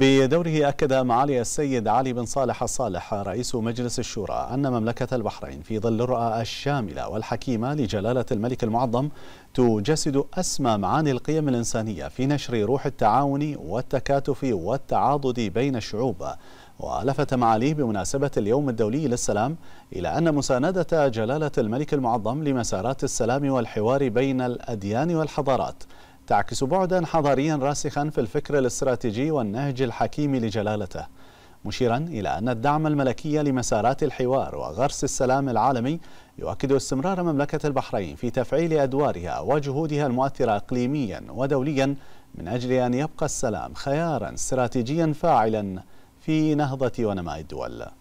بدوره أكد معالي السيد علي بن صالح الصالح رئيس مجلس الشورى أن مملكة البحرين في ظل الرؤى الشاملة والحكيمة لجلالة الملك المعظم تجسد أسمى معاني القيم الإنسانية في نشر روح التعاون والتكاتف والتعاضد بين الشعوب ولفت معاليه بمناسبة اليوم الدولي للسلام إلى أن مساندة جلالة الملك المعظم لمسارات السلام والحوار بين الأديان والحضارات تعكس بعدا حضاريا راسخا في الفكر الاستراتيجي والنهج الحكيم لجلالته مشيرا إلى أن الدعم الملكي لمسارات الحوار وغرس السلام العالمي يؤكد استمرار مملكة البحرين في تفعيل أدوارها وجهودها المؤثرة إقليميا ودوليا من أجل أن يبقى السلام خيارا استراتيجيا فاعلا في نهضة ونماء الدول